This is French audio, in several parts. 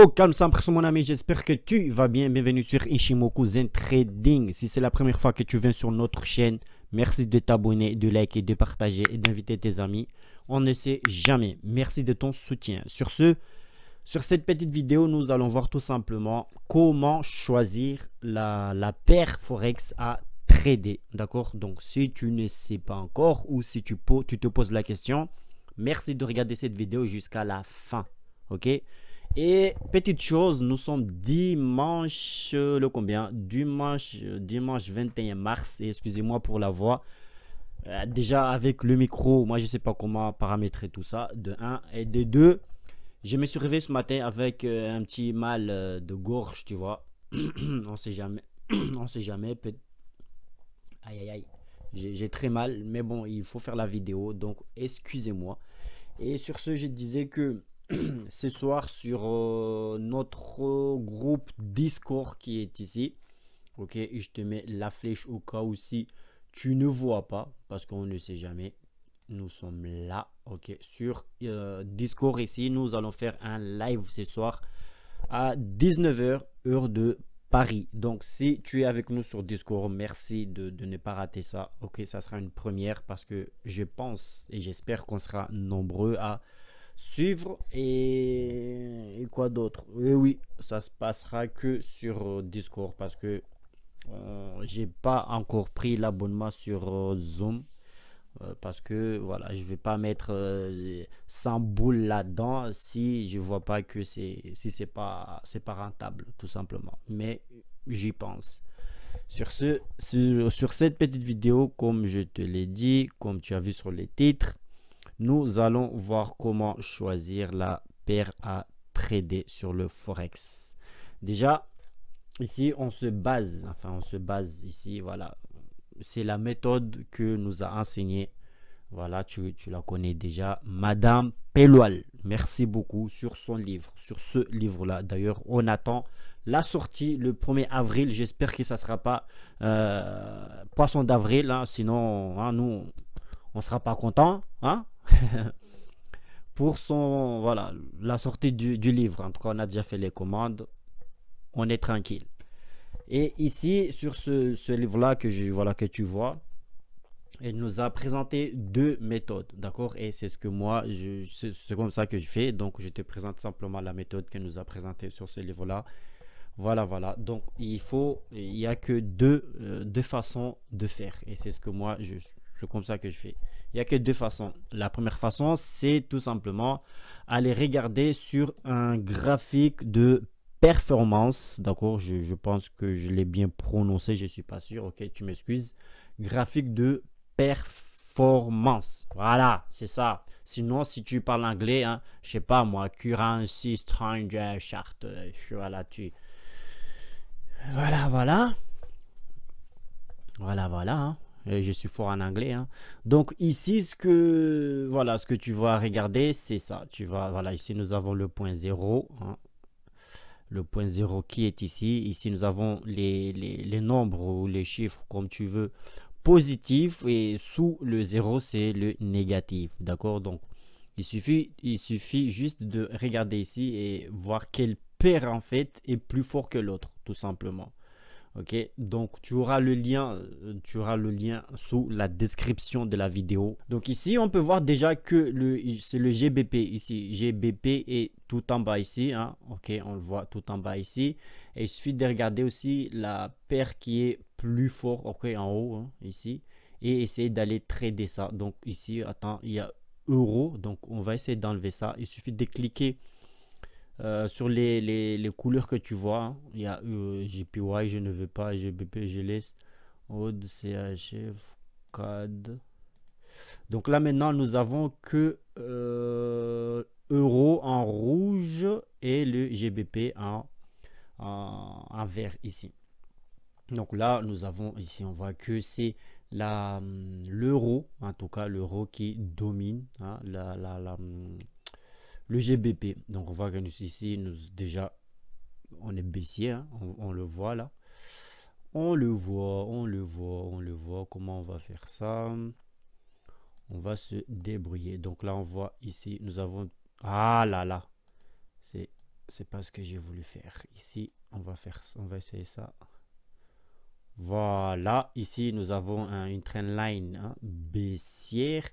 Oh calme sans pression mon ami, j'espère que tu vas bien. Bienvenue sur Ishimoku Zen Trading. Si c'est la première fois que tu viens sur notre chaîne, merci de t'abonner, de liker, de partager et d'inviter tes amis. On ne sait jamais. Merci de ton soutien. Sur ce, sur cette petite vidéo, nous allons voir tout simplement comment choisir la, paire Forex à trader. D'accord Donc si tu ne sais pas encore ou si tu, tu te poses la question, merci de regarder cette vidéo jusqu'à la fin. Ok et petite chose, nous sommes dimanche, le combien Dimanche, dimanche 21 mars. Et excusez-moi pour la voix. Euh, déjà avec le micro, moi je ne sais pas comment paramétrer tout ça. De 1 et de 2, je me suis réveillé ce matin avec euh, un petit mal euh, de gorge, tu vois. on sait jamais. on sait jamais. aïe aïe aïe. J'ai très mal, mais bon, il faut faire la vidéo, donc excusez-moi. Et sur ce, je disais que ce soir sur euh, notre groupe Discord qui est ici. Ok, je te mets la flèche au cas où si tu ne vois pas, parce qu'on ne sait jamais. Nous sommes là, ok, sur euh, Discord ici. Nous allons faire un live ce soir à 19h, heure de Paris. Donc, si tu es avec nous sur Discord, merci de, ne pas rater ça. Ok, ça sera une première parce que je pense et j'espère qu'on sera nombreux à suivre et, quoi d'autre oui oui, ça se passera que sur euh, Discord parce que euh, j'ai pas encore pris l'abonnement sur euh, Zoom parce que voilà, je vais pas mettre 100 boules là-dedans si je vois pas que c'est si c'est pas c'est pas rentable tout simplement. Mais j'y pense. Sur ce sur cette petite vidéo comme je te l'ai dit, comme tu as vu sur les titres, nous allons voir comment choisir la paire à trader sur le Forex. Déjà, ici, on se base, enfin, on se base ici, voilà. C'est la méthode que nous a enseignée, voilà, tu, la connais déjà, Madame Peloual. Merci beaucoup sur son livre, sur ce livre-là. D'ailleurs, on attend la sortie le 1er avril. J'espère que ça ne sera pas euh, poisson d'avril, hein. sinon, hein, nous, on sera pas content. Hein pour son, voilà, la sortie du, livre. En tout cas, on a déjà fait les commandes. On est tranquille. Et ici, sur ce, livre-là que, je, voilà, que tu vois, elle nous a présenté deux méthodes, d'accord Et c'est ce que moi, je c'est comme ça que je fais. Donc, je te présente simplement la méthode qu'elle nous a présentée sur ce livre-là. Voilà, voilà. Donc, il faut, il n'y a que deux, euh, deux façons de faire. Et c'est ce que moi, je, comme ça que je fais. Il n'y a que deux façons. La première façon, c'est tout simplement aller regarder sur un graphique de performance. D'accord je, pense que je l'ai bien prononcé, je ne suis pas sûr. Ok, tu m'excuses. Graphique de performance. Voilà, c'est ça. Sinon, si tu parles anglais, hein, je sais pas moi, currency, stranger, chart. Euh, voilà, tu. Voilà, voilà. Voilà, voilà. Hein je suis fort en anglais. Hein. Donc ici, ce que, voilà, ce que tu vas regarder, c'est ça. Tu vas, voilà, ici, nous avons le point 0. Hein. Le point 0 qui est ici. Ici, nous avons les, les, nombres ou les chiffres, comme tu veux, positifs. Et sous le zéro c'est le négatif. D'accord Donc, il suffit, il suffit juste de regarder ici et voir quel paire, en fait, est plus fort que l'autre, tout simplement. Ok, donc tu auras le lien, euh, tu auras le lien sous la description de la vidéo. Donc ici, on peut voir déjà que le c'est le GBP ici, GBP est tout en bas ici. Hein. Ok, on le voit tout en bas ici. il suffit de regarder aussi la paire qui est plus fort, ok, en haut hein, ici, et essayer d'aller trader ça. Donc ici, attends, il y a euro, donc on va essayer d'enlever ça. Il suffit de cliquer euh, sur les, les, couleurs que tu vois, hein, il y a euh, je ne veux pas, GBP, je laisse, Aude, CHF, CAD. Donc là maintenant, nous avons que euh, Euro en rouge et le GBP en, en, vert ici. Donc là, nous avons ici, on voit que c'est hum, l'euro, en tout cas l'euro qui domine hein, la, la hum, le GBP, donc on voit que nous, ici, nous, déjà, on est baissier, hein. on, le voit là. On le voit, on le voit, on le voit. Comment on va faire ça On va se débrouiller. Donc là, on voit ici, nous avons... Ah là là C'est c'est pas ce que j'ai voulu faire. Ici, on va faire, on va essayer ça. Voilà, ici nous avons une trend line hein. baissière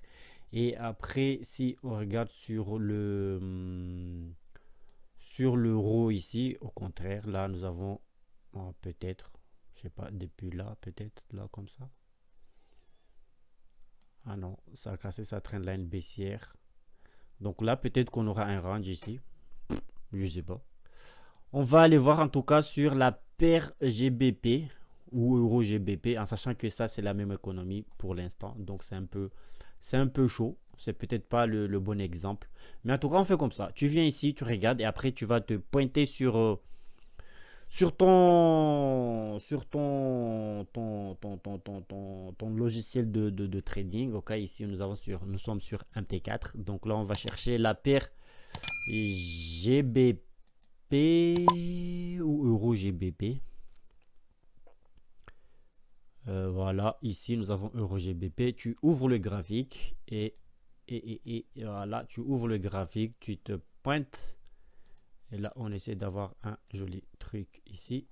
et après, si on regarde sur le hmm, sur l'euro ici, au contraire, là nous avons peut-être, je sais pas, depuis là, peut-être là comme ça. Ah non, ça a cassé sa trendline baissière. Donc là, peut-être qu'on aura un range ici. Je sais pas. On va aller voir en tout cas sur la paire GBP ou Euro GBP en sachant que ça c'est la même économie pour l'instant. Donc c'est un peu c'est un peu chaud. C'est peut-être pas le, bon exemple. Mais en tout cas, on fait comme ça. Tu viens ici, tu regardes et après, tu vas te pointer sur, euh, sur, ton, sur ton, ton, ton, ton, ton logiciel de, trading. Ok, ici, nous, avons sur, nous sommes sur MT4. Donc là, on va chercher la paire GBP ou Euro GBP. Euh, voilà, ici nous avons EuroGBP. Tu ouvres le graphique et, et, et, voilà, tu ouvres le graphique, tu te pointes. Et là, on essaie d'avoir un joli truc ici.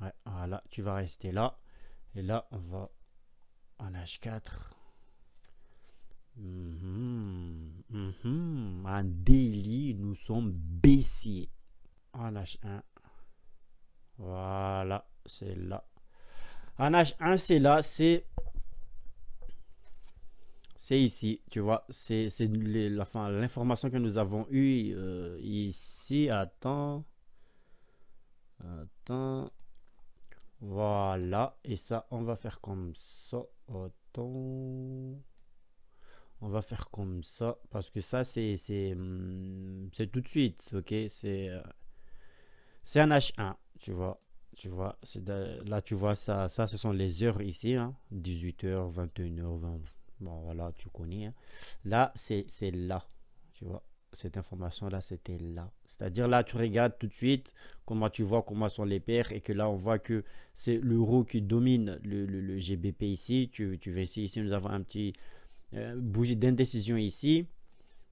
Ouais, voilà, tu vas rester là. Et là, on va en H4. mhm, un mhm, délit, nous sommes baissiers. En H1. Voilà, c'est là un H1, c'est là, c'est... C'est ici, tu vois, c'est l'information que nous avons eue euh, ici. Attends. Attends. Voilà. Et ça, on va faire comme ça. Attends. On va faire comme ça. Parce que ça, c'est hum, tout de suite. Ok. C'est euh, un H1. Tu vois. Tu vois, là, tu vois, ça, ça, ce sont les heures ici, hein, 18h, 21h, 20 Bon, voilà, tu connais. Hein. Là, c'est là, tu vois. Cette information-là, c'était là. C'est-à-dire là, tu regardes tout de suite comment tu vois comment sont les paires et que là, on voit que c'est l'euro qui domine le, GBP ici. Tu, tu ici, ici, nous avons un petit euh, bougie d'indécision ici.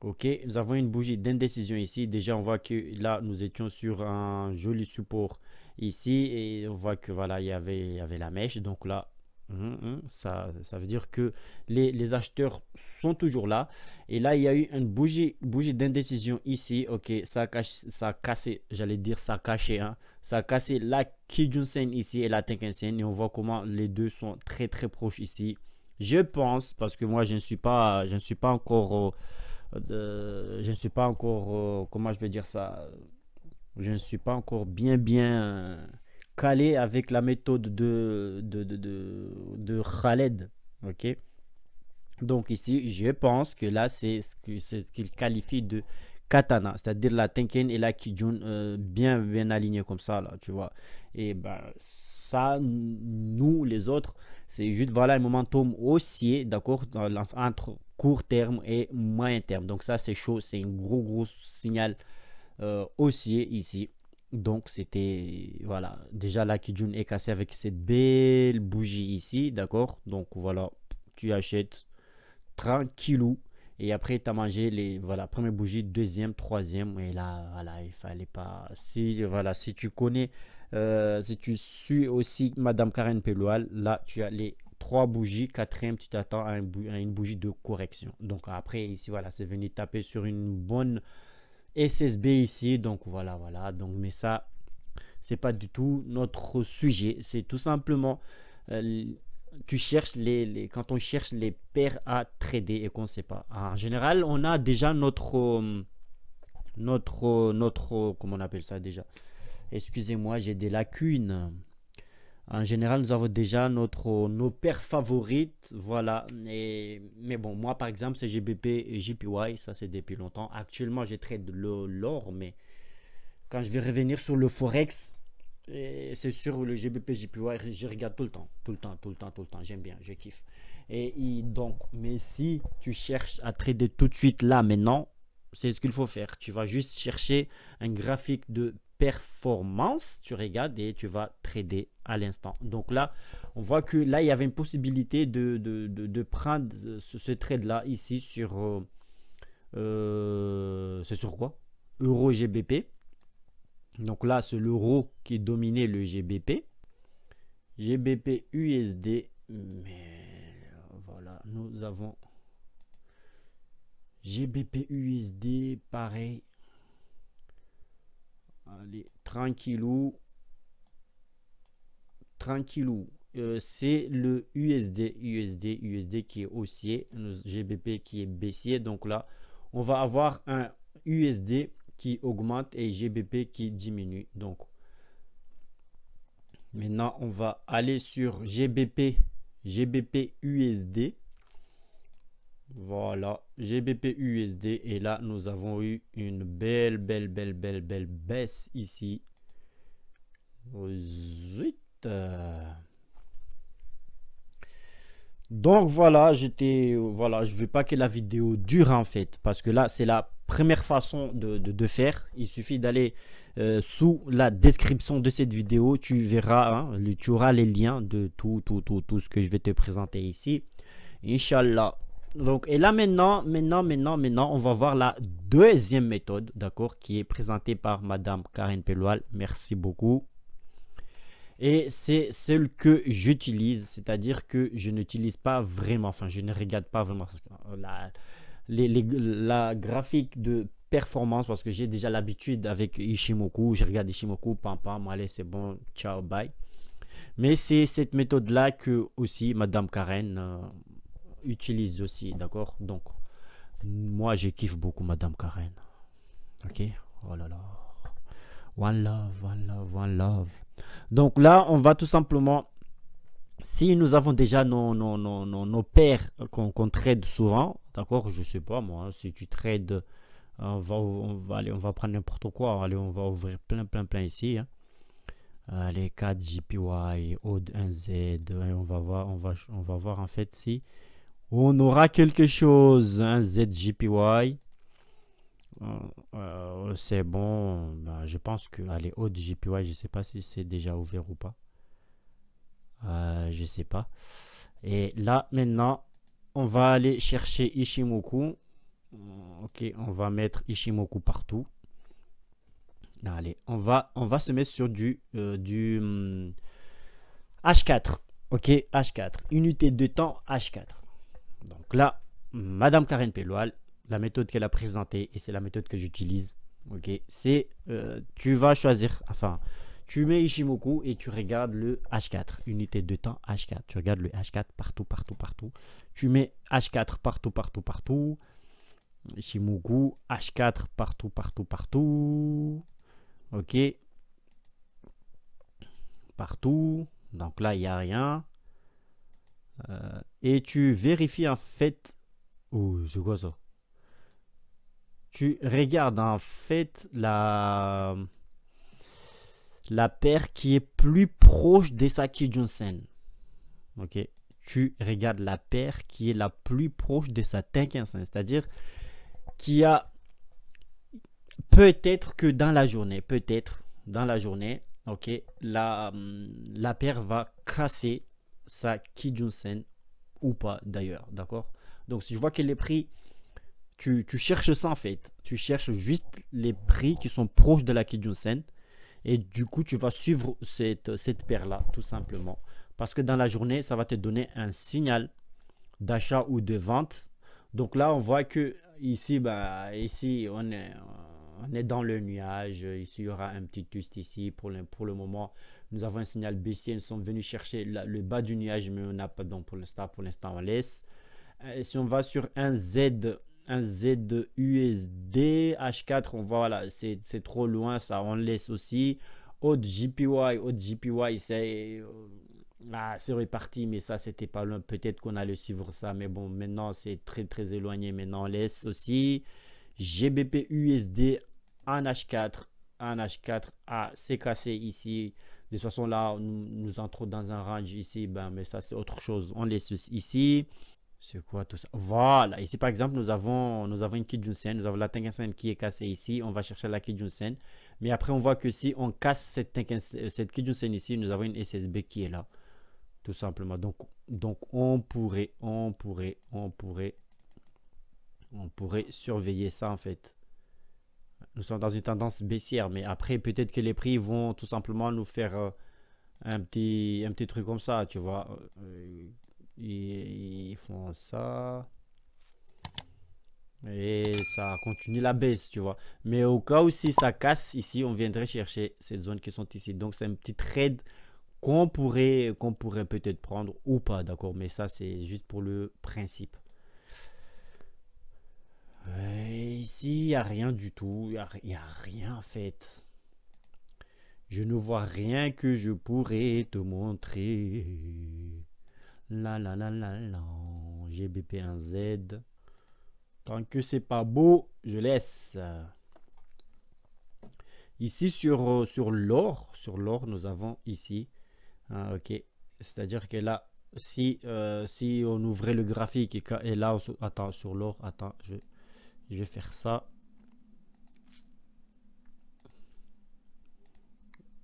Ok, nous avons une bougie d'indécision ici. Déjà, on voit que là, nous étions sur un joli support ici et on voit que voilà il y avait, il y avait la mèche donc là hum, hum, ça, ça veut dire que les, acheteurs sont toujours là et là il y a eu une bougie bougie d'indécision ici ok ça ça a cassé j'allais dire ça a caché hein. ça a cassé la Kijunsen ici et la Tenkensen et on voit comment les deux sont très très proches ici je pense parce que moi je ne suis pas je ne suis pas encore euh, je ne suis pas encore euh, comment je vais dire ça je ne suis pas encore bien, bien euh, calé avec la méthode de, de, de, de, Khaled. Ok Donc ici, je pense que là, c'est ce qu'il ce qu'il qualifie de katana, c'est-à-dire la Tenken et la Kijun euh, bien, bien alignés comme ça, là, tu vois. Et ben, ça, nous, les autres, c'est juste, voilà, un momentum haussier, d'accord, entre court terme et moyen terme. Donc ça, c'est chaud, c'est un gros, gros signal euh, haussier ici. Donc c'était voilà, déjà là Kijun est cassée avec cette belle bougie ici, d'accord Donc voilà, tu achètes tranquillou et après tu as mangé les voilà, première bougie, deuxième, troisième et là voilà, il fallait pas si voilà, si tu connais euh, si tu suis aussi Madame Karen Peloual, là tu as les trois bougies, quatrième tu t'attends à, un à, une bougie de correction. Donc après ici voilà, c'est venu taper sur une bonne SSB ici. Donc voilà, voilà. Donc, mais ça, c'est pas du tout notre sujet. C'est tout simplement. Euh, tu cherches les, quand on cherche les paires à trader et qu'on sait pas. En général, on a déjà notre euh, notre notre comment on appelle ça déjà. Excusez-moi, j'ai des lacunes. En général, nous avons déjà notre, nos paires favorites. Voilà. mais bon, moi, par exemple, c'est GBP et JPY. Ça, c'est depuis longtemps. Actuellement, je trade l'or, mais quand je vais revenir sur le Forex, c'est sûr, le GBP, JPY, je regarde tout le temps. Tout le temps, tout le temps, tout le temps. J'aime bien, je kiffe. et donc, mais si tu cherches à trader tout de suite là, maintenant, c'est ce qu'il faut faire. Tu vas juste chercher un graphique de performance, tu regardes et tu vas trader à l'instant. Donc là, on voit que là, il y avait une possibilité de, de, prendre ce, trade-là ici sur... Euh, euh, c'est sur quoi Euro GBP. Donc là, c'est l'euro qui dominait le GBP. GBP USD. Mais voilà, nous avons GBP USD, pareil. Allez, tranquillou. Tranquillou. Euh, c'est le USD, USD, USD qui est haussier, GBP qui est baissier. Donc là, on va avoir un USD qui augmente et GBP qui diminue. Donc maintenant, on va aller sur GBP, GBP USD. Voilà, GBP USD. Et là, nous avons eu une belle, belle, belle, belle, belle baisse ici. Zut. Donc voilà, j'étais voilà, je veux pas que la vidéo dure en fait parce que là c'est la première façon de, de, faire. Il suffit d'aller euh, sous la description de cette vidéo, tu verras, hein, tu auras les liens de tout, tout, tout, tout ce que je vais te présenter ici. Inch'Allah, donc, et là maintenant, maintenant, maintenant, maintenant, on va voir la deuxième méthode, d'accord, qui est présentée par Madame Karen Pelloual. Merci beaucoup. Et c'est celle que j'utilise, c'est-à-dire que je n'utilise pas vraiment, enfin, je ne regarde pas vraiment la, graphique de performance parce que j'ai déjà l'habitude avec Ishimoku. Je regarde Ishimoku, pam pam, allez, c'est bon, ciao, bye. Mais c'est cette méthode-là que aussi Madame Karen. Euh, utilise aussi, d'accord Donc, moi, je kiffe beaucoup Madame Karen. Ok Oh là là. One love, one love, one love. Donc là, on va tout simplement... Si nous avons déjà nos, nos, nos, nos qu'on trade souvent, d'accord Je sais pas, moi, si tu trades... On va, on va, aller, on va prendre n'importe quoi. Allez, on va ouvrir plein, plein, plein ici. Hein. Allez, 4 GPY, Aude 1Z. on va voir, on va, on va voir en fait si on aura quelque chose, un hein, ZGPY. Euh, euh, c'est bon, ben, je pense que allez, haut GPY Je je sais pas si c'est déjà ouvert ou pas. Je euh, je sais pas. Et là, maintenant, on va aller chercher Ishimoku. Ok, on va mettre Ishimoku partout. Allez, on va, on va se mettre sur du, du H4. Hmm, ok, H4. Unité de temps H4. Donc là, Madame Karen Péloal, la méthode qu'elle a présentée, et c'est la méthode que j'utilise, ok, c'est euh, tu vas choisir, enfin, tu mets Ishimoku et tu regardes le H4, unité de temps H4. Tu regardes le H4 partout, partout, partout. Tu mets H4 partout, partout, partout. Ishimoku, H4 partout, partout, partout. Ok. Partout. Donc là, il n'y a rien. Euh, et tu vérifies en fait. Oh, c'est quoi ça Tu regardes en fait la la paire qui est plus proche de sa sen Ok, tu regardes la paire qui est la plus proche de sa sen c'est-à-dire qui a peut-être que dans la journée, peut-être dans la journée, ok, la, la paire va casser sa Kijun-sen pas d'ailleurs, d'accord Donc si je vois que les prix, tu, tu, cherches ça en fait, tu cherches juste les prix qui sont proches de la Kijunsen et du coup tu vas suivre cette, cette paire-là tout simplement. Parce que dans la journée, ça va te donner un signal d'achat ou de vente. Donc là, on voit que ici, bah, ici on est, on est dans le nuage. Ici, il y aura un petit twist ici. Pour pour le moment, nous avons un signal baissier. Nous sommes venus chercher le bas du nuage, mais on n'a pas donc pour l'instant. Pour l'instant, on laisse. Euh, si on va sur un Z, un Z USD H4, on voit là, c'est trop loin, ça on laisse aussi. Autre GPY, autre GPY, c'est euh, ah, reparti, mais ça c'était pas loin. Peut-être qu'on allait suivre ça, mais bon, maintenant c'est très très éloigné. Maintenant on laisse aussi GBP USD en H4, en H4 ah, c'est cassé ici. De toute façon, là, nous, entrons dans un range ici, ben, mais ça, c'est autre chose. On laisse ici. C'est quoi tout ça Voilà. Ici, par exemple, nous avons, nous avons une Kijunsen. Nous avons la Sen qui est cassée ici. On va chercher la Kijunsen. Mais après, on voit que si on casse cette, euh, Kijun cette Kijunsen ici, nous avons une SSB qui est là. Tout simplement. Donc, donc, on pourrait, on pourrait, on pourrait, on pourrait surveiller ça, en fait. Nous sommes dans une tendance baissière, mais après, peut-être que les prix vont tout simplement nous faire euh, un, petit, un petit truc comme ça, tu vois. Euh, ils, font ça. Et ça continue la baisse, tu vois. Mais au cas où si ça casse ici, on viendrait chercher cette zone qui sont ici. Donc, c'est un petit trade qu'on pourrait, qu'on pourrait peut-être prendre ou pas, d'accord Mais ça, c'est juste pour le principe ici, il n'y a rien du tout. Il n'y a, rien fait. Je ne vois rien que je pourrais te montrer. La la la la la. GBP1Z. Tant que c'est pas beau, je laisse. Ici sur, euh, sur l'or, sur l'or, nous avons ici. Ah, ok. C'est-à-dire que là, si, euh, si on ouvrait le graphique et, là, attends, sur l'or, attends, je, je vais faire ça.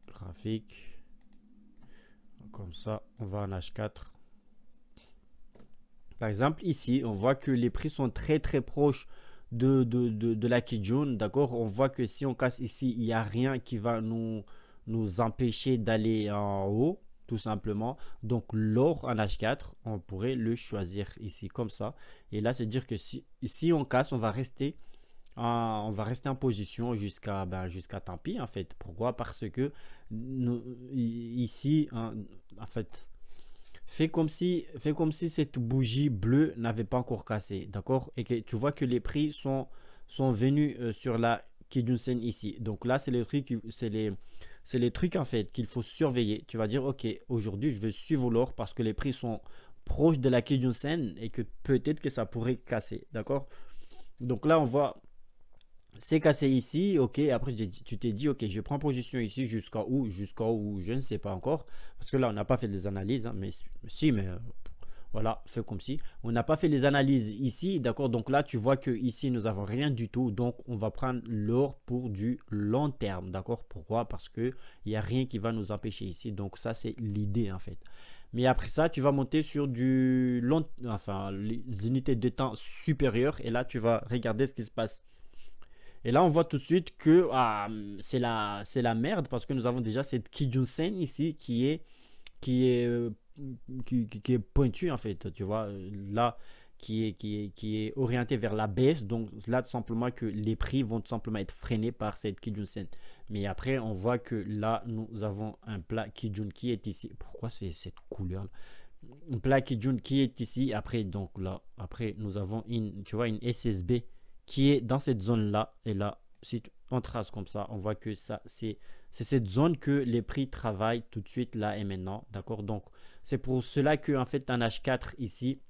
Graphique. Comme ça, on va en H4. Par exemple, ici, on voit que les prix sont très très proches de, de, de, de la Kijun. D'accord On voit que si on casse ici, il n'y a rien qui va nous, nous empêcher d'aller en haut tout simplement. Donc l'or en H4, on pourrait le choisir ici comme ça. Et là, c'est dire que si, si, on casse, on va rester en, on va rester en position jusqu'à ben, jusqu'à tant pis en fait. Pourquoi Parce que nous, ici, hein, en fait, fait comme si fait comme si cette bougie bleue n'avait pas encore cassé, d'accord Et que tu vois que les prix sont sont venus euh, sur la scène ici. Donc là, c'est le truc c'est les c'est les trucs en fait qu'il faut surveiller. Tu vas dire, ok, aujourd'hui je vais suivre l'or parce que les prix sont proches de la Kijun-sen et que peut-être que ça pourrait casser. D'accord Donc là, on voit, c'est cassé ici. Ok, après tu t'es dit, ok, je prends position ici jusqu'à où Jusqu'à où Je ne sais pas encore. Parce que là, on n'a pas fait des analyses. Hein, mais si, mais euh, voilà, fait comme si. On n'a pas fait les analyses ici, d'accord Donc là, tu vois que ici, nous avons rien du tout. Donc, on va prendre l'or pour du long terme, d'accord Pourquoi Parce qu'il n'y a rien qui va nous empêcher ici. Donc, ça, c'est l'idée, en fait. Mais après ça, tu vas monter sur du long, enfin, les unités de temps supérieures. Et là, tu vas regarder ce qui se passe. Et là, on voit tout de suite que ah, c'est la, merde parce que nous avons déjà cette Kijun Sen ici qui est, qui est euh, qui, qui, est pointu en fait, tu vois, là, qui est, qui, est, qui est orienté vers la baisse. Donc là, tout simplement que les prix vont tout simplement être freinés par cette Kijun Sen. Mais après, on voit que là, nous avons un plat Kijun qui est ici. Pourquoi c'est cette couleur là un plat Kijun qui est ici. Après, donc là, après, nous avons une, tu vois, une SSB qui est dans cette zone là. Et là, si tu, on trace comme ça, on voit que ça, c'est cette zone que les prix travaillent tout de suite là et maintenant. D'accord Donc, c'est pour cela que en fait un H4 ici,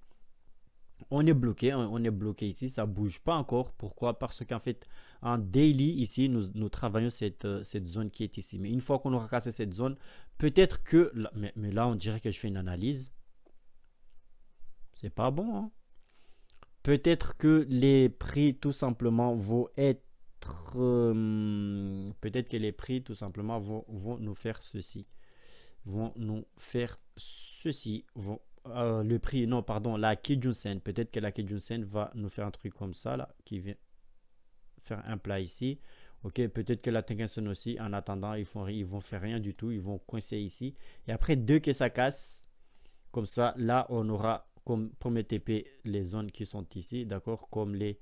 on est bloqué, on est bloqué ici, ça bouge pas encore. Pourquoi Parce qu'en fait, en daily ici, nous, travaillons cette, euh, cette, zone qui est ici. Mais une fois qu'on aura cassé cette zone, peut-être que, mais, là on dirait que je fais une analyse. C'est pas bon. Hein. Peut-être que les prix tout simplement vont être euh, peut-être que les prix tout simplement vont nous faire ceci vont nous faire ceci. Vont, euh, le prix, non, pardon, la Kijunsen. Peut-être que la Kijunsen va nous faire un truc comme ça, là, qui vient faire un plat ici. Ok, peut-être que la Sen aussi, en attendant, ils font, ils vont faire rien du tout, ils vont coincer ici. Et après, deux que ça casse, comme ça, là, on aura comme premier TP les zones qui sont ici, d'accord, comme les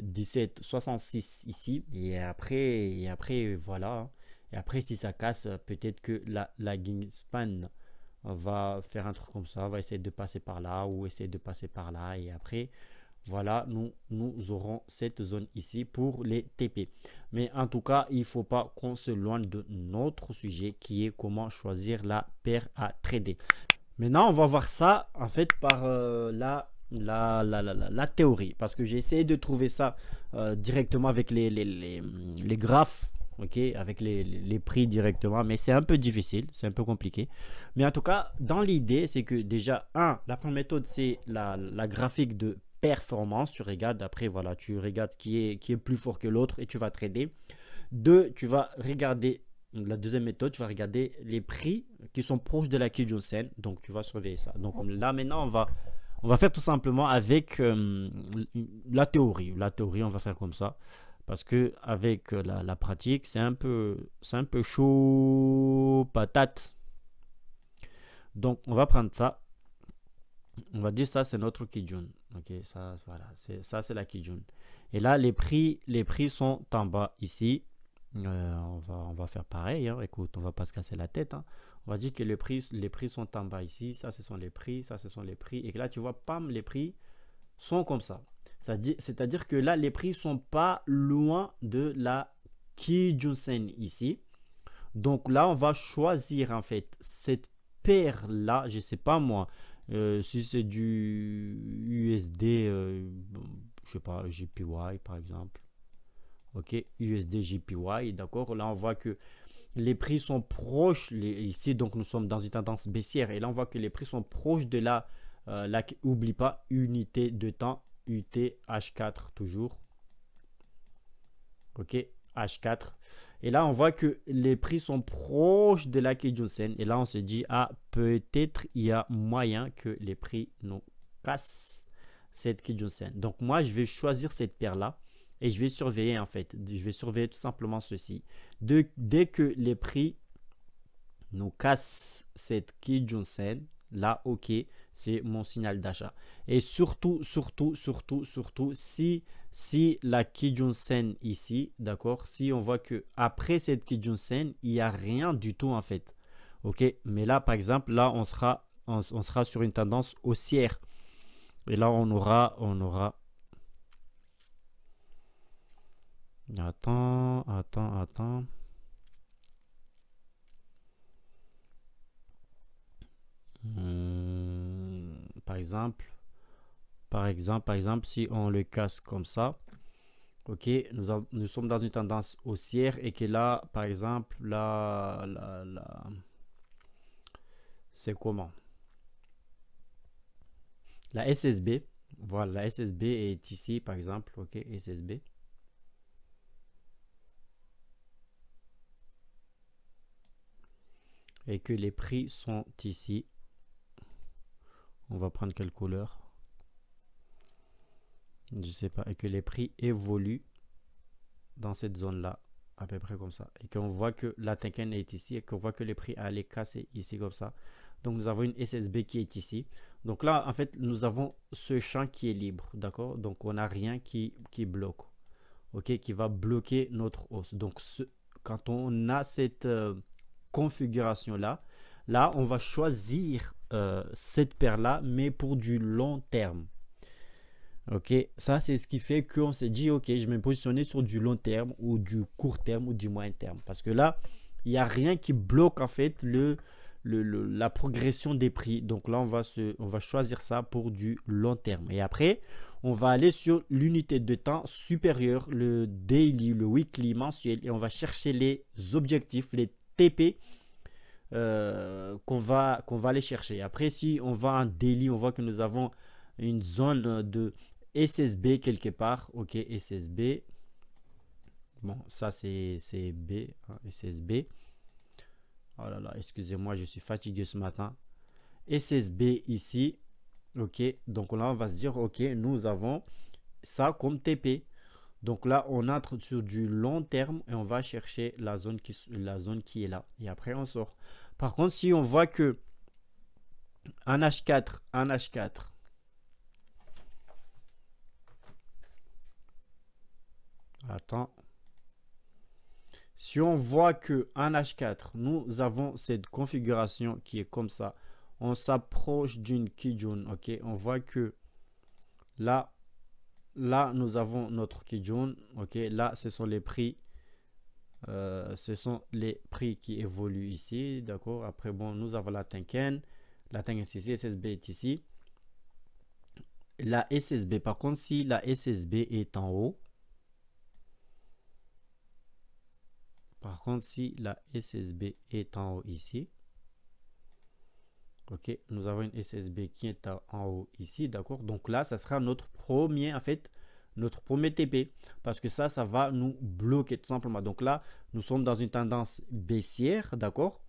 17, 66 ici. Et après, et après voilà. Hein. Et après, si ça casse, euh, peut-être que la, lagging span va faire un truc comme ça, va essayer de passer par là ou essayer de passer par là. Et après, voilà, nous, nous aurons cette zone ici pour les TP. Mais en tout cas, il ne faut pas qu'on se loigne de notre sujet qui est comment choisir la paire à trader. Maintenant, on va voir ça en fait par euh, la la, la, la, la, théorie. Parce que j'ai essayé de trouver ça euh, directement avec les, les, les, les graphes avec les, les prix directement, mais c'est un peu difficile, c'est un peu compliqué. Mais en tout cas, dans l'idée, c'est que déjà, un, la première méthode, c'est la, la, graphique de performance, tu regardes, après, voilà, tu regardes qui est, qui est plus fort que l'autre et tu vas trader. Deux, tu vas regarder, la deuxième méthode, tu vas regarder les prix qui sont proches de la Sen, donc tu vas surveiller ça. Donc là, maintenant, on va... On va faire tout simplement avec euh, la théorie. La théorie, on va faire comme ça. Parce que avec euh, la, pratique, c'est un peu, c'est un peu chaud patate. Donc on va prendre ça. On va dire ça c'est notre kijun. Ok, ça voilà, c'est ça c'est la kijun. Et là les prix, les prix sont en bas ici. Euh, on, va, on va faire pareil. Hein. Écoute, on va pas se casser la tête. Hein. On va dire que les prix, les prix sont en bas ici. Ça, ce sont les prix. Ça, ce sont les prix. Et que là, tu vois, pam, les prix sont comme ça. C'est-à-dire que là, les prix sont pas loin de la Kijunsen ici. Donc là, on va choisir en fait cette paire-là, je sais pas moi, euh, si c'est du USD, je euh, je sais pas, GPY par exemple. Ok, USD, GPY, d'accord. Là, on voit que les prix sont proches, ici donc nous sommes dans une tendance baissière, et là on voit que les prix sont proches de la, euh, la oublie pas, unité de temps uth H4 toujours. Ok, H4. Et là, on voit que les prix sont proches de la Kijunsen. Et là, on se dit, ah, peut-être il y a moyen que les prix nous cassent cette Johnson. Donc, moi, je vais choisir cette paire-là et je vais surveiller, en fait. Je vais surveiller tout simplement ceci. dès que les prix nous cassent cette Kijunsen, là, ok, c'est mon signal d'achat. Et surtout, surtout, surtout, surtout, si, si la Sen ici, d'accord, si on voit que après cette Sen, il n'y a rien du tout en fait. Ok, mais là, par exemple, là, on sera, on, sera sur une tendance haussière. Et là, on aura, on aura. Attends, attends, attends. Hmm. Par exemple, par exemple, par exemple, si on le casse comme ça, ok, nous, sommes dans une tendance haussière et que là, par exemple, là, c'est comment La SSB, voilà, la SSB est ici, par exemple, ok, SSB. Et que les prix sont ici, on va prendre quelle couleur je sais pas et que les prix évoluent dans cette zone là à peu près comme ça et qu'on voit que la tinken est ici et qu'on voit que les prix à les casser ici comme ça donc nous avons une SSB qui est ici donc là en fait nous avons ce champ qui est libre d'accord donc on n'a rien qui, qui bloque ok qui va bloquer notre hausse donc quand on a cette euh, configuration là Là, on va choisir euh, cette paire-là, mais pour du long terme. Ok, ça c'est ce qui fait qu'on s'est dit, ok, je vais me positionner sur du long terme ou du court terme ou du moyen terme. Parce que là, il n'y a rien qui bloque en fait le, la progression des prix. Donc là, on va, se, on va choisir ça pour du long terme. Et après, on va aller sur l'unité de temps supérieure, le daily, le weekly, mensuel. Et on va chercher les objectifs, les TP. Euh, qu'on va, qu'on va aller chercher. Après, si on va un délit, on voit que nous avons une zone de SSB quelque part. Ok, SSB. Bon, ça c'est B, hein, SSB. Oh là là, excusez-moi, je suis fatigué ce matin. SSB ici. Ok, donc là on va se dire, ok, nous avons ça comme TP. Donc là, on entre sur du long terme et on va chercher la zone qui, la zone qui est là. Et après, on sort. Par contre, si on voit que un H4, un H4, attends, si on voit que un H4, nous avons cette configuration qui est comme ça, on s'approche d'une Kijun, ok, on voit que là, là, nous avons notre Kijun, ok, là, ce sont les prix euh, ce sont les prix qui évoluent ici, d'accord Après, bon, nous avons la Tenken, la Tenken ici, SSB est ici. La SSB, par contre, si la SSB est en haut, par contre, si la SSB est en haut ici, ok, nous avons une SSB qui est en haut ici, d'accord Donc là, ça sera notre premier, en fait, notre premier TP parce que ça, ça va nous bloquer tout simplement. Donc là, nous sommes dans une tendance baissière, d'accord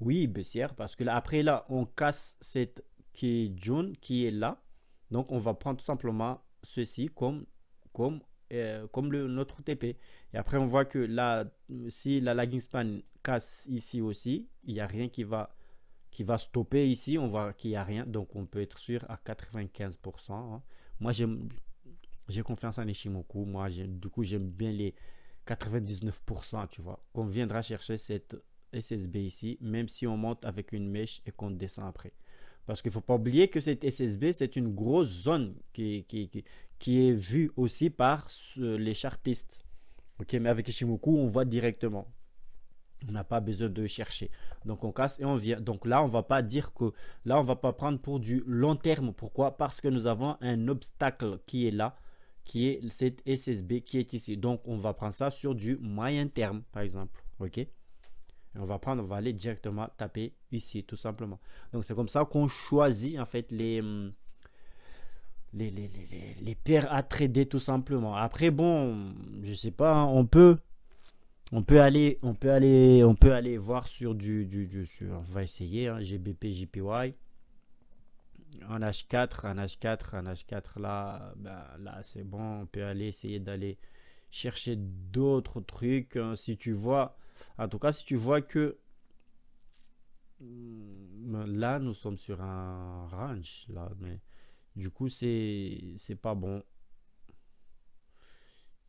Oui, baissière parce que là, après là, on casse cette qui est jaune qui est là. Donc on va prendre tout simplement ceci comme comme euh, comme le notre TP. Et après on voit que là si la lagging span casse ici aussi, il n'y a rien qui va qui va stopper ici, on voit qu'il n'y a rien, donc on peut être sûr à 95%. Hein. Moi, j'aime j'ai confiance en Ishimoku. Moi, du coup, j'aime bien les 99%, tu vois. Qu'on viendra chercher cette SSB ici, même si on monte avec une mèche et qu'on descend après. Parce qu'il ne faut pas oublier que cette SSB, c'est une grosse zone qui, qui, est vue aussi par les chartistes. Ok, mais avec Ishimoku, on voit directement. On n'a pas besoin de chercher. Donc on casse et on vient. Donc là, on va pas dire que là, on va pas prendre pour du long terme. Pourquoi Parce que nous avons un obstacle qui est là qui est cette SSB qui est ici. Donc, on va prendre ça sur du moyen terme, par exemple. OK on va prendre, on va aller directement taper ici, tout simplement. Donc, c'est comme ça qu'on choisit, en fait, les... Hum, les, les, paires à trader tout simplement. Après bon, je sais pas, hein, on peut on peut aller on peut aller on peut aller voir sur du, du, on va essayer hein, GBP JPY. Un H4, un H4, un H4, là, ben, là c'est bon, on peut aller essayer d'aller chercher d'autres trucs. Hein, si tu vois, en tout cas, si tu vois que hmm, ben, là, nous sommes sur un ranch, là, mais du coup, c'est pas bon.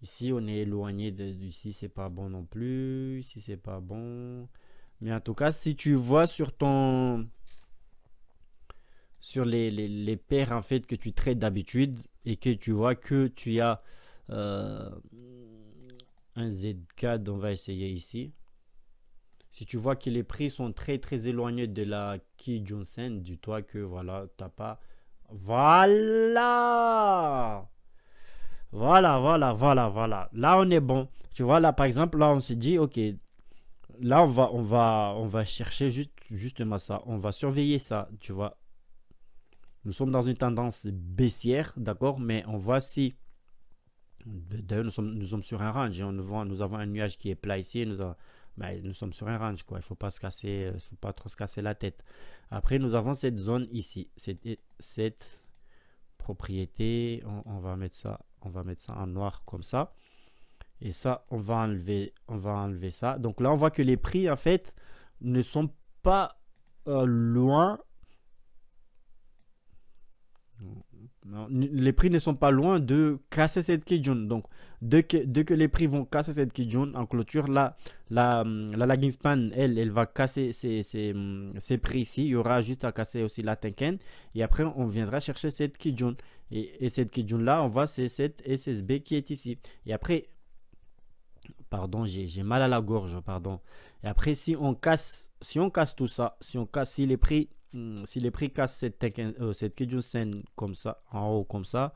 Ici, on est éloigné ici, c'est pas bon non plus. Ici, c'est pas bon. Mais en tout cas, si tu vois sur ton sur les, les, paires en fait que tu traites d'habitude et que tu vois que tu as euh, un Z4 on va essayer ici si tu vois que les prix sont très très éloignés de la Key Johnson du toi que voilà n'as pas voilà voilà voilà voilà voilà là on est bon tu vois là par exemple là on se dit ok là on va on va on va chercher juste justement ça on va surveiller ça tu vois nous sommes dans une tendance baissière, d'accord Mais on voit si... D'ailleurs, nous sommes, sur un range. On voit, nous avons un nuage qui est plat ici. Nous, nous sommes sur un range, quoi. Il ne faut, pas se casser, euh, faut pas trop se casser la tête. Après, nous avons cette zone ici. Cette, cette propriété, on, va mettre ça, on va mettre ça en noir comme ça. Et ça, on va enlever, on va enlever ça. Donc là, on voit que les prix, en fait, ne sont pas euh, loin les prix ne sont pas loin de casser cette Kijun. Donc, dès que, les prix vont casser cette Kijun en clôture, la, la, la lagging span, elle, elle va casser ces, prix ici. Il y aura juste à casser aussi la Tenken. Et après, on viendra chercher cette Kijun. Et, et cette Kijun-là, on voit c'est cette SSB qui est ici. Et après, pardon, j'ai mal à la gorge, pardon. Et après, si on casse, si on casse tout ça, si on casse, si les prix Hmm, si les prix cassent cette, euh, cette comme ça, en haut comme ça,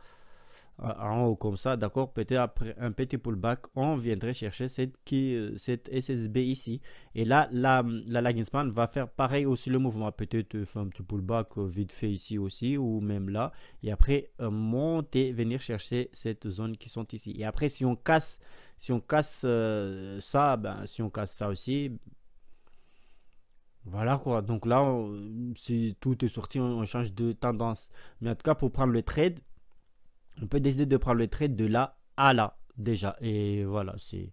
euh, en haut comme ça, d'accord, peut-être après un petit pullback, on viendrait chercher cette, qui, euh, cette SSB ici. Et là, la, la lagging span va faire pareil aussi le mouvement. Peut-être euh, faire un petit pullback vite fait ici aussi, ou même là. Et après, monter, venir chercher cette zone qui sont ici. Et après, si on casse, si on casse ça, ben, si on casse ça aussi, voilà quoi. Donc là, si tout est sorti, on, change de tendance. Mais en tout cas, pour prendre le trade, on peut décider de prendre le trade de là à là déjà. Et voilà, c'est.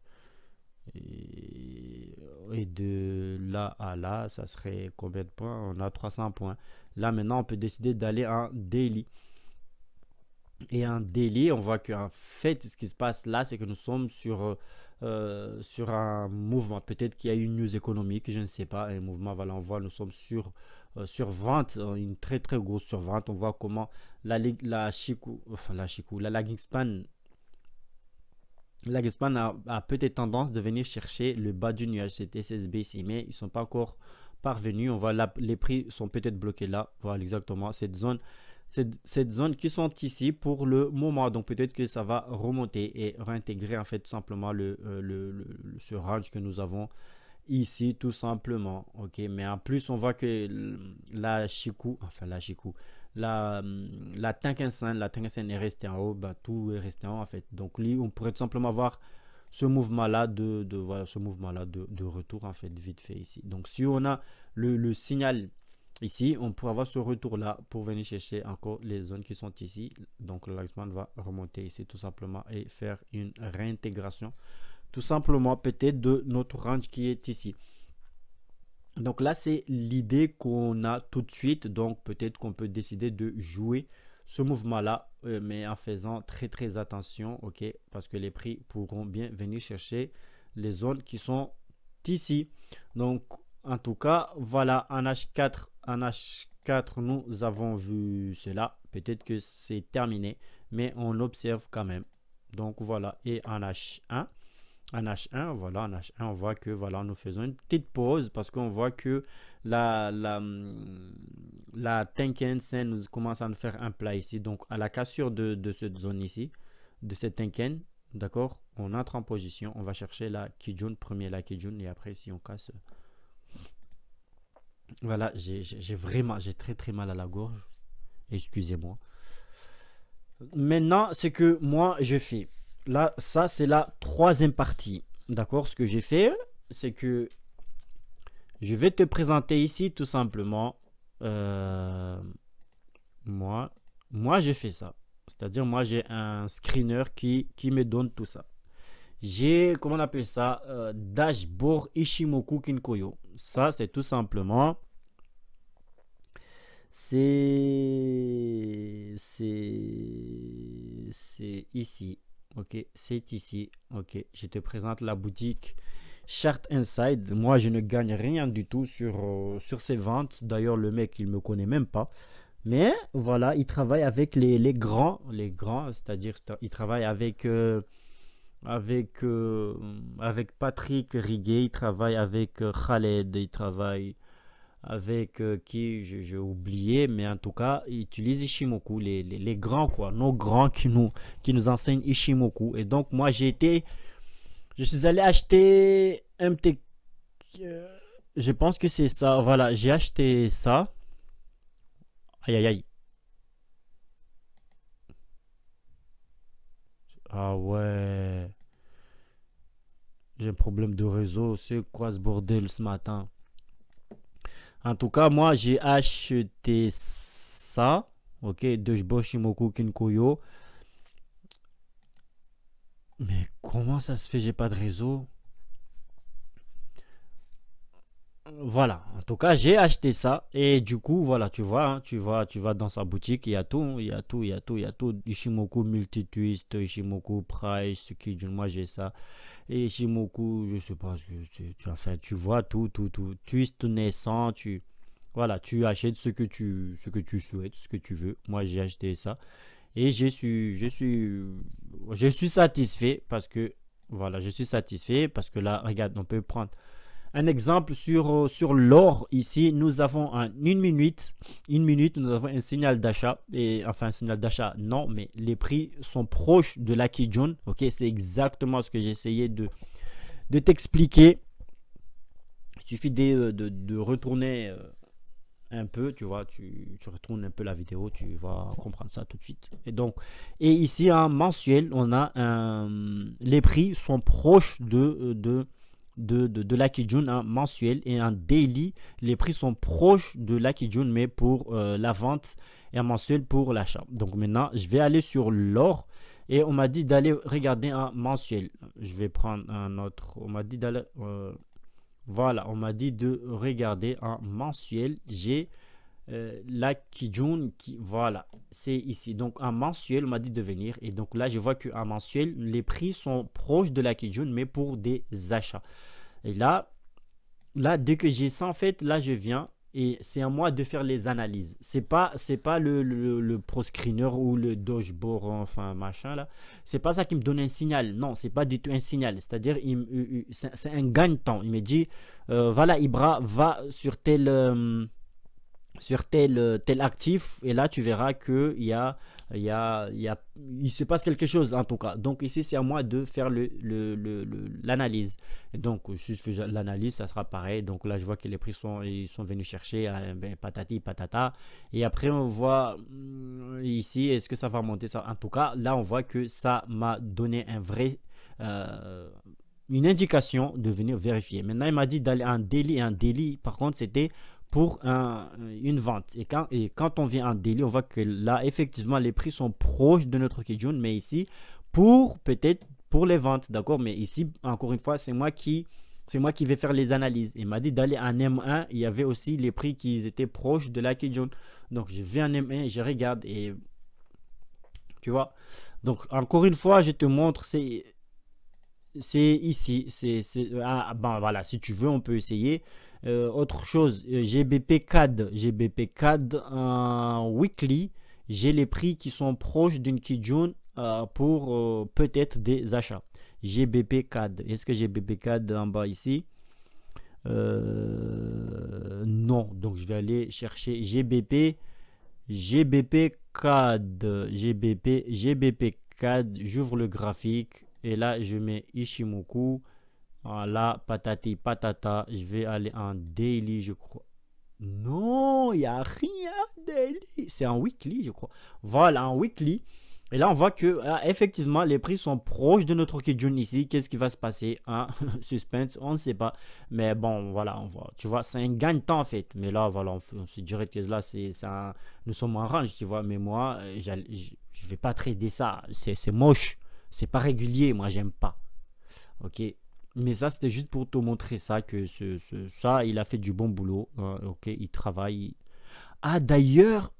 Et, de là à là, ça serait combien de points On a 300 points. Là maintenant, on peut décider d'aller en daily. Et en daily, on voit qu'en fait, ce qui se passe là, c'est que nous sommes sur euh, euh, sur un mouvement. Peut-être qu'il y a une news économique, je ne sais pas, un mouvement. Voilà, on voit, nous sommes sur, euh, sur vente, hein, une très très grosse vente On voit comment la Ligue, la Chico, enfin la Chico, la Lagingspan. La a, peut-être tendance de venir chercher le bas du nuage. C'est SSB ici, mais ils ne sont pas encore parvenus. On voit là, les prix sont peut-être bloqués là. Voilà exactement cette zone cette, cette, zone qui sont ici pour le moment. Donc peut-être que ça va remonter et réintégrer en fait simplement euh, le, le, ce range que nous avons ici tout simplement. Ok, mais en plus on voit que la Chiku, enfin la Chiku, la, mm, la Tankensen, la est restée en haut, bah, tout est resté en fait. Donc lui, on pourrait tout simplement voir ce mouvement là de, de voilà ce mouvement là de, de, retour en fait vite fait ici donc si on a le, le signal Ici, on pourra avoir ce retour-là pour venir chercher encore les zones qui sont ici. Donc, le Lightman va remonter ici tout simplement et faire une réintégration tout simplement peut-être de notre range qui est ici. Donc là, c'est l'idée qu'on a tout de suite. Donc peut-être qu'on peut décider de jouer ce mouvement-là, euh, mais en faisant très très attention, ok, parce que les prix pourront bien venir chercher les zones qui sont ici. Donc en tout cas, voilà un H4 en H4, nous avons vu cela. Peut-être que c'est terminé, mais on observe quand même. Donc voilà, et en H1, en H1, voilà, en H1, on voit que, voilà, nous faisons une petite pause parce qu'on voit que la, la, hum, la Tenken nous commence à nous faire un plat ici. Donc, à la cassure de, de cette zone ici, de cette Tenken, d'accord, on entre en position, on va chercher la Kijun, premier la Kijun, et après, si on casse, voilà, j'ai vraiment, j'ai très très mal à la gorge. Excusez-moi. Maintenant, ce que moi je fais. Là, ça c'est la troisième partie. D'accord Ce que j'ai fait, c'est que je vais te présenter ici tout simplement. Euh, moi, moi j'ai fait ça. C'est-à-dire moi j'ai un screener qui me donne tout ça j'ai, comment on appelle ça, euh, Dashboard Ishimoku Kinkoyo. Ça, c'est tout simplement, c'est, c'est C'est ici. Ok, c'est ici. Ok, je te présente la boutique Chart Inside. Moi, je ne gagne rien du tout sur, euh, sur ces ventes. D'ailleurs, le mec, il ne me connaît même pas. Mais voilà, il travaille avec les, grands, les grands, c'est-à-dire il travaille avec euh, avec, euh, avec Patrick Riguet, il travaille avec euh, Khaled, il travaille avec euh, qui j'ai oublié, mais en tout cas, il utilise Ishimoku, les, grands, quoi, nos grands qui nous, qui nous enseignent Ishimoku. Et donc, moi, j'ai été, je suis allé acheter MT, je pense que c'est ça, voilà, j'ai acheté ça. Aïe aïe aïe. Ah ouais. J'ai un problème de réseau. C'est quoi ce bordel ce matin? En tout cas, moi, j'ai acheté ça. Ok, de Shimoku Kinkoyo. Mais comment ça se fait? J'ai pas de réseau. voilà, en tout cas, j'ai acheté ça et du coup, voilà, tu vois, hein, tu vas tu vas dans sa boutique, il y a tout, il y a tout, il y a tout, il y a tout, Ishimoku Twist, Ishimoku Price, qui moi j'ai ça. Et Ishimoku, je sais pas ce que tu, tu tu vois tout tout tout, twist naissant, tu voilà, tu achètes ce que tu ce que tu souhaites, ce que tu veux. Moi, j'ai acheté ça et je suis je suis je suis satisfait parce que voilà, je suis satisfait parce que là, regarde, on peut prendre un exemple sur, euh, sur l'or ici. Nous avons en une minute, une minute, nous avons un signal d'achat. Et enfin, un signal d'achat, non, mais les prix sont proches de l'Aki john Ok, c'est exactement ce que j'essayais de, de t'expliquer. Il suffit de, euh, de, retourner euh, un peu, tu vois, tu, retournes un peu la vidéo, tu vas comprendre ça tout de suite. Et donc, et ici en mensuel, on a un, les prix sont proches de, de de, de, de Lucky hein, mensuel et un daily. Les prix sont proches de la June, mais pour euh, la vente et un mensuel pour l'achat. Donc maintenant, je vais aller sur l'or et on m'a dit d'aller regarder un mensuel. Je vais prendre un autre. On m'a dit d'aller. Euh, voilà, on m'a dit de regarder un mensuel. J'ai. Euh, la Kijun qui voilà c'est ici donc un mensuel on m'a dit de venir et donc là je vois un mensuel les prix sont proches de la Kijun mais pour des achats et là, là, dès que j'ai ça, en fait, là, je viens et c'est à moi de faire les analyses. C'est pas, c'est pas le, le, pro screener ou le dashboard, enfin machin là. C'est pas ça qui me donne un signal. Non, c'est pas du tout un signal. C'est-à-dire, euh, euh, c'est un gagne-temps. Il me dit, euh, voilà Ibra, va sur tel, sur tel, tel actif et là tu verras que il y a il, y il, se passe quelque chose en tout cas. Donc ici, c'est à moi de faire l'analyse. Le, l'analyse donc, je fais l'analyse, ça sera pareil. Donc là, je vois que les prix sont, ils sont venus chercher, hein, ben, patati, patata. Et après, on voit hmm, ici, est-ce que ça va monter ça En tout cas, là, on voit que ça m'a donné un vrai... Euh, une indication de venir vérifier. Maintenant, il m'a dit d'aller en délit. En délit, par contre, c'était pour un, euh, une vente. Et quand, et quand on vient en délit on voit que là, effectivement, les prix sont proches de notre Kijun, mais ici, pour peut-être pour les ventes, d'accord Mais ici, encore une fois, c'est moi qui c'est moi qui vais faire les analyses. Il m'a dit d'aller en M1, il y avait aussi les prix qui étaient proches de la Kijun. Donc, je vais en M1, je regarde et... Tu vois Donc, encore une fois, je te montre, c'est... C'est ici, c'est... Ah, ben voilà, si tu veux, on peut essayer. Euh, autre chose, euh, GBP CAD. GBP CAD en weekly, j'ai les prix qui sont proches d'une Kijun euh, pour peut-être des achats. GBP CAD. Est-ce que GBP CAD en bas ici Non. Donc je vais aller chercher GBP. GBP CAD. GBP, GBP CAD. J'ouvre le graphique. Et là, je mets Ishimoku. Voilà, patati patata. Je vais aller en daily, je crois. Non, il n'y a rien daily. C'est en weekly, je crois. Voilà, en weekly. Et là, on voit que ah, effectivement, les prix sont proches de notre Kijun ici. Qu'est-ce qui va se passer hein? Suspense, on ne sait pas. Mais bon, voilà, on voit. Tu vois, c'est un gagne temps en fait. Mais là, voilà, on, se dirait que là, c'est nous sommes en range, tu vois. Mais moi, je ne vais pas trader ça. C'est moche. C'est pas régulier. Moi, j'aime pas. Ok, mais ça, c'était juste pour te montrer ça, que ce, ça, il a fait du bon boulot. Hein, ok, il travaille. Ah, d'ailleurs,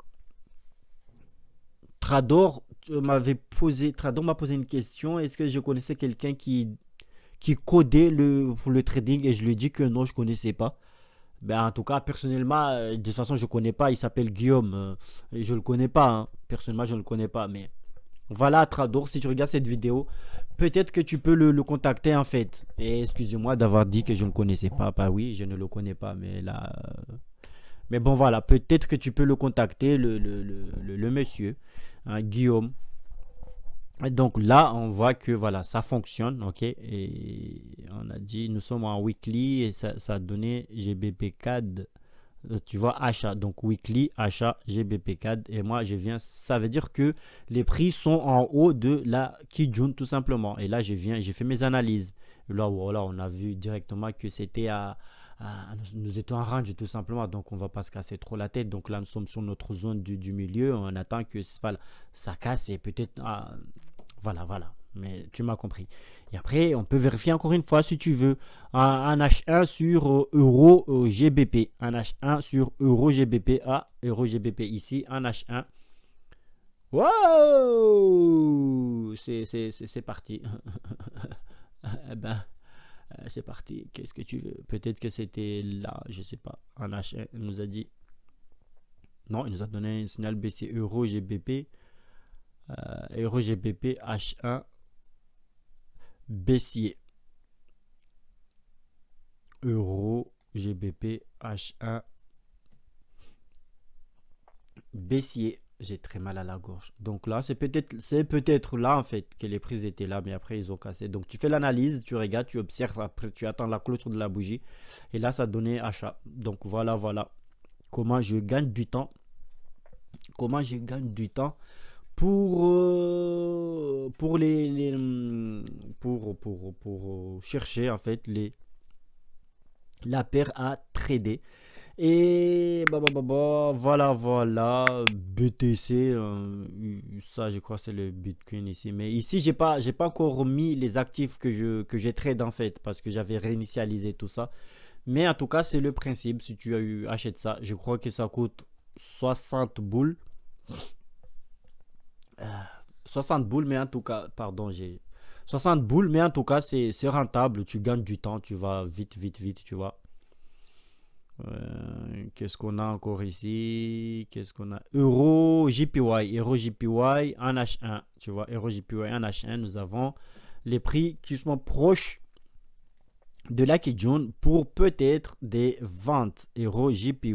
Trador m'avait posé, Trador m'a posé une question. Est-ce que je connaissais quelqu'un qui, qui codait le, pour le trading Et je lui ai dit que non, je ne connaissais pas. Ben, en tout cas, personnellement, euh, de toute façon, je ne connais pas. Il s'appelle Guillaume. Euh, je ne le connais pas. Hein. Personnellement, je ne le connais pas. Mais voilà, Trador, si tu regardes cette vidéo, peut-être que tu peux le, le, contacter en fait. Et excusez-moi d'avoir dit que je ne connaissais pas. Pas bah oui, je ne le connais pas, mais là. Euh, mais bon, voilà, peut-être que tu peux le contacter, le, monsieur, hein, Guillaume. donc là, on voit que voilà, ça fonctionne, ok. Et on a dit, nous sommes en weekly et ça, ça a donné GBP 4 euh, tu vois, achat. Donc weekly, achat, GBP4. Et moi, je viens, ça veut dire que les prix sont en haut de la Kijun tout simplement. Et là, je viens, j'ai fait mes analyses. là, voilà, on a vu directement que c'était à, Nous étions en range tout simplement. Donc on va pas se casser trop la tête. Donc là, nous sommes sur notre zone du, milieu. On attend que ça casse et peut-être... Ah, voilà, voilà. Mais tu m'as compris. Et après, on peut vérifier encore une fois si tu veux un, H1 euh, euh, sur euro GBP, un H1 sur euro GBP à euro GBP ici, un H1. Wow, c'est parti. Eh ben, euh, c'est parti. Qu'est-ce que tu veux Peut-être que c'était là, je sais pas. Un H1 nous a dit. Non, il nous a donné un signal baissé euro GBP. euro GBP H1 baissier. Euro, GBP, H1. Baissier. J'ai très mal à la gorge. Donc là, c'est peut-être c'est peut-être là en fait que les prises étaient là, mais après ils ont cassé. Donc tu fais l'analyse, tu regardes, tu observes, après tu attends la clôture de la bougie. Et là, ça donnait achat. Donc voilà, voilà. Comment je gagne du temps. Comment je gagne du temps pour, euh, pour, les, hum, pour, pour, pour, euh, chercher en fait les, la paire à trader. Et bah, bah, bah, voilà, voilà, BTC, euh, ça je crois c'est le Bitcoin ici. Mais ici, j'ai pas, j'ai pas encore mis les actifs que je, que j'ai trade en fait, parce que j'avais réinitialisé tout ça. Mais en tout cas, c'est le principe. Si tu as eu achète ça, je crois que ça coûte 60 boules. 60 boules, mais en tout cas, pardon, j'ai 60 boules, mais en tout cas, c'est rentable. Tu gagnes du temps, tu vas vite, vite, vite, tu vois. Euh, qu'est-ce qu'on a encore ici Qu'est-ce qu'on a Euro jpy, Euro jpy, en H1. Tu vois, Euro jpy, en H1, nous avons les prix qui sont proches de la June pour peut-être des ventes Euro jpy,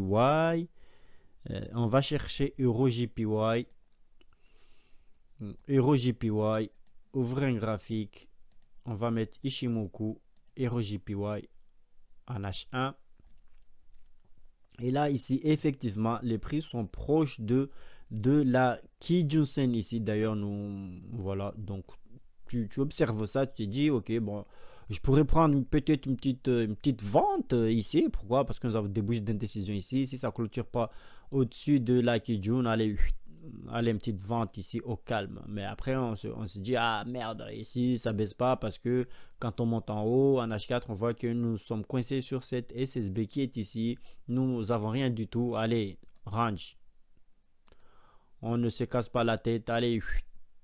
euh, on va chercher Euro JPY Hero JPY, ouvrir un graphique. On va mettre Ishimoku, Hero JPY en H1. Et là, ici, effectivement, les prix sont proches de, de la Kijunsen ici. D'ailleurs, nous, voilà, donc tu, observes ça, tu te dis, ok, bon, je pourrais prendre peut-être une petite, euh, une petite vente euh, ici. Pourquoi Parce que nous avons des bouches d'indécision ici. Si ça clôture pas au-dessus de la Kijun, allez, allez, une petite vente ici au calme. Mais après, on se, dit, ah merde, ici, ça baisse pas parce que quand on monte en haut, en H4, on voit que nous sommes coincés sur cette SSB qui est ici. Nous avons rien du tout. Allez, range. On ne se casse pas la tête. Allez,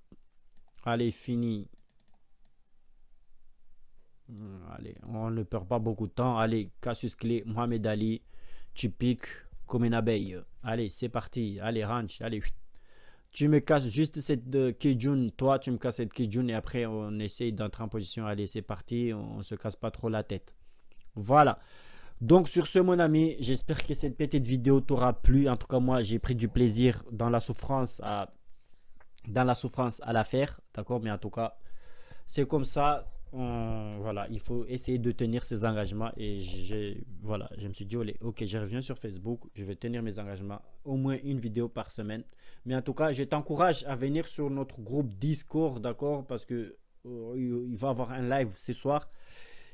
allez, fini. Hmm, allez, on ne perd pas beaucoup de temps. Allez, casus Clé, Mohamed Ali, tu piques comme une abeille. Allez, c'est parti. Allez, range Allez, tu me casses juste cette euh, Kijun, toi tu me casses cette Kijun et après on essaye d'entrer en position, allez c'est parti, on, ne se casse pas trop la tête. Voilà. Donc sur ce mon ami, j'espère que cette petite vidéo t'aura plu. En tout cas moi j'ai pris du plaisir dans la souffrance à dans la souffrance à la faire, d'accord Mais en tout cas, c'est comme ça voilà, il faut essayer de tenir ses engagements. Et je voilà, je me suis dit, ok, je reviens sur Facebook, je vais tenir mes engagements, au moins une vidéo par semaine. Mais en tout cas, je t'encourage à venir sur notre groupe Discord, d'accord Parce que euh, il va avoir un live ce soir.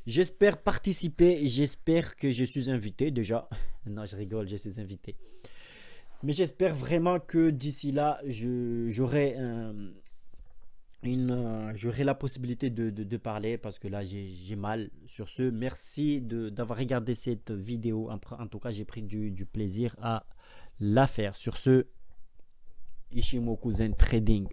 J'espère participer, j'espère que je suis invité déjà. non, je rigole, je suis invité. Mais j'espère vraiment que d'ici là, j'aurai un euh, j'aurai la possibilité de, parler parce que là j'ai mal sur ce. Merci d'avoir regardé cette vidéo. En, tout cas, j'ai pris du, du, plaisir à la faire. Sur ce, Ishimoku Zen Trading.